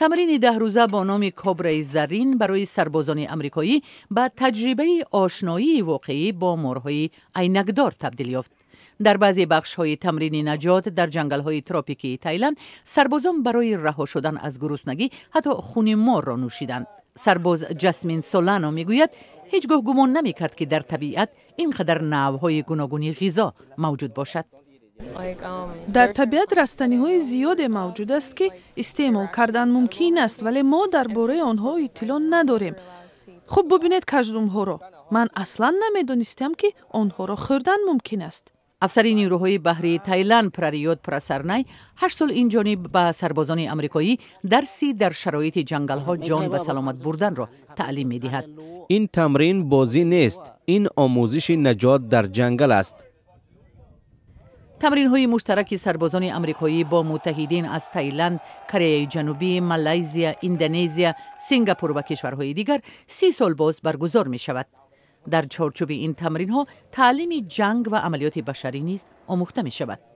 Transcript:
тамрини даҳрӯза бо номи кобраи заррин барои сарбозони амрикоӣ ба таҷрибаи ошноии воқеӣ бо морҳои айнакдор табдил ёфт дар баъзе бахшҳои тамрини наҷот дар ҷангалҳои тропикии таиланд сарбозон барои раҳо шудан аз гуруснагӣ ҳатто хуни морро нӯшиданд сарбоз ҷасмин солано мегӯяд ҳеҷ гоҳ гумон намекард ки дар табиат ин қадар навъҳои гуногуни ғизо мавҷуд бошад Um, дар табиат растаниҳои зиёде мавҷуд аст ки истеъмол кардан мумкин аст вале мо дар бораи онҳо иттилоъ надорем хуб бубинед каждумҳоро ман аслан намедонистам ки онҳоро хӯрдан мумкин аст афсари нирӯҳои баҳрии таиланд прариёд прасарнай ҳашт сол инҷониб ба сарбозони амрикоӣ дарси дар шароити ҷангалҳо ҷон ба саломат бурданро таълим медиҳад ин тамрин бозӣ нест ин омӯзиши наҷот дар ҷангал аст تمرین های مشترک سربازان امریکایی با متحدین از تایلند، کره جنوبی، مالایزیا، اندونزیا، سنگاپور و کشورهای دیگر سی سال باز برگزار می شود. در چارچوب این تمرین ها تعلیم جنگ و عملیات بشری نیز آموخته می شود.